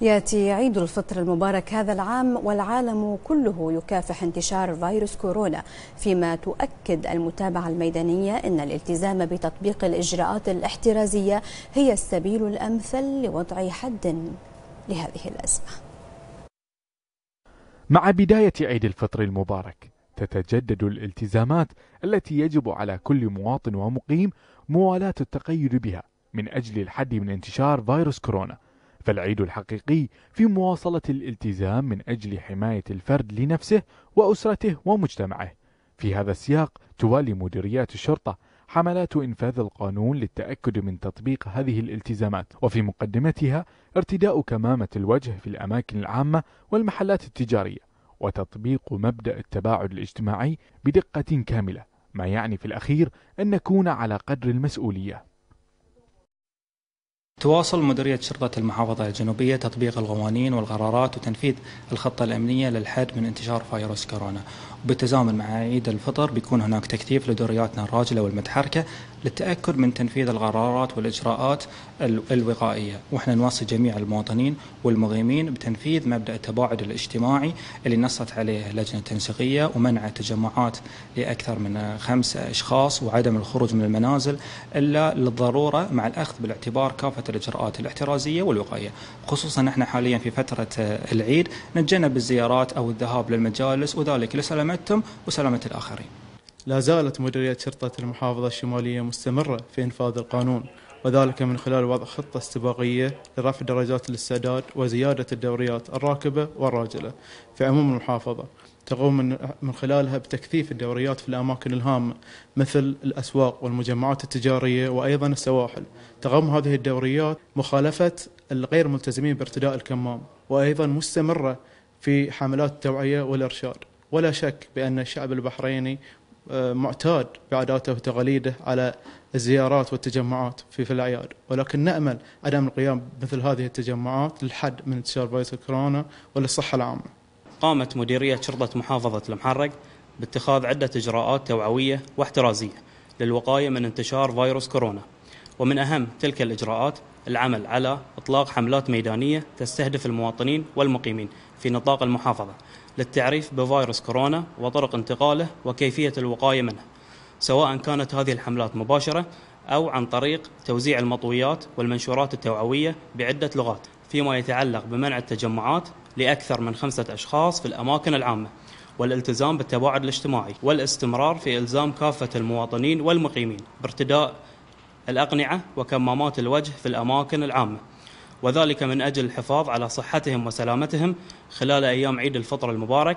ياتي عيد الفطر المبارك هذا العام والعالم كله يكافح انتشار فيروس كورونا فيما تؤكد المتابعه الميدانيه ان الالتزام بتطبيق الاجراءات الاحترازيه هي السبيل الامثل لوضع حد لهذه الازمه. مع بدايه عيد الفطر المبارك تتجدد الالتزامات التي يجب على كل مواطن ومقيم موالاه التقيد بها من اجل الحد من انتشار فيروس كورونا فالعيد الحقيقي في مواصلة الالتزام من أجل حماية الفرد لنفسه وأسرته ومجتمعه. في هذا السياق توالي مديريات الشرطة حملات إنفاذ القانون للتأكد من تطبيق هذه الالتزامات، وفي مقدمتها ارتداء كمامة الوجه في الأماكن العامة والمحلات التجارية، وتطبيق مبدأ التباعد الاجتماعي بدقة كاملة، ما يعني في الأخير أن نكون على قدر المسؤولية. تواصل مديرية شرطة المحافظة الجنوبية تطبيق القوانين والقرارات وتنفيذ الخطة الأمنية للحد من انتشار فيروس كورونا بالتزامن مع عيد الفطر بيكون هناك تكثيف لدورياتنا الراجله والمتحركه للتاكد من تنفيذ القرارات والاجراءات الوقائيه، واحنا نوصي جميع المواطنين والمقيمين بتنفيذ مبدا التباعد الاجتماعي اللي نصت عليه اللجنه التنسيقيه ومنع التجمعات لاكثر من خمس اشخاص وعدم الخروج من المنازل الا للضروره مع الاخذ بالاعتبار كافه الاجراءات الاحترازيه والوقائيه، خصوصا احنا حاليا في فتره العيد نتجنب الزيارات او الذهاب للمجالس وذلك لسلامه سلامتهم وسلامة الآخرين لا زالت مديرية شرطة المحافظة الشمالية مستمرة في إنفاذ القانون وذلك من خلال وضع خطة استباقية لرفع درجات الاستعداد وزيادة الدوريات الراكبة والراجلة في عموم المحافظة تقوم من خلالها بتكثيف الدوريات في الأماكن الهامة مثل الأسواق والمجمعات التجارية وأيضا السواحل تقوم هذه الدوريات مخالفة الغير ملتزمين بارتداء الكمام وأيضا مستمرة في حملات التوعية والإرشاد ولا شك بأن الشعب البحريني آه، معتاد بعاداته وتقاليده على الزيارات والتجمعات في, في الأعياد ولكن نأمل عدم القيام مثل هذه التجمعات للحد من انتشار فيروس كورونا وللصحة العامة قامت مديرية شرطة محافظة المحرق باتخاذ عدة إجراءات توعوية واحترازية للوقاية من انتشار فيروس كورونا ومن أهم تلك الإجراءات العمل على إطلاق حملات ميدانية تستهدف المواطنين والمقيمين في نطاق المحافظة للتعريف بفيروس كورونا وطرق انتقاله وكيفية الوقاية منه سواء كانت هذه الحملات مباشرة أو عن طريق توزيع المطويات والمنشورات التوعوية بعدة لغات فيما يتعلق بمنع التجمعات لأكثر من خمسة أشخاص في الأماكن العامة والالتزام بالتباعد الاجتماعي والاستمرار في إلزام كافة المواطنين والمقيمين بارتداء الأقنعة وكمامات الوجه في الأماكن العامة وذلك من أجل الحفاظ على صحتهم وسلامتهم خلال أيام عيد الفطر المبارك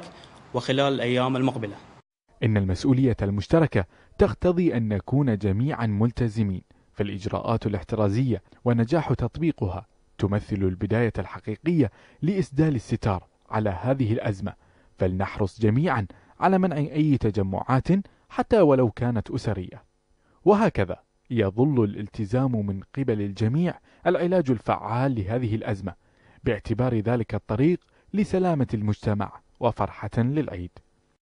وخلال الأيام المقبلة إن المسؤولية المشتركة تقتضي أن نكون جميعا ملتزمين فالإجراءات الاحترازية ونجاح تطبيقها تمثل البداية الحقيقية لإسدال الستار على هذه الأزمة فلنحرص جميعا على منع أي تجمعات حتى ولو كانت أسرية وهكذا يظل الالتزام من قبل الجميع العلاج الفعال لهذه الأزمة باعتبار ذلك الطريق لسلامة المجتمع وفرحة للعيد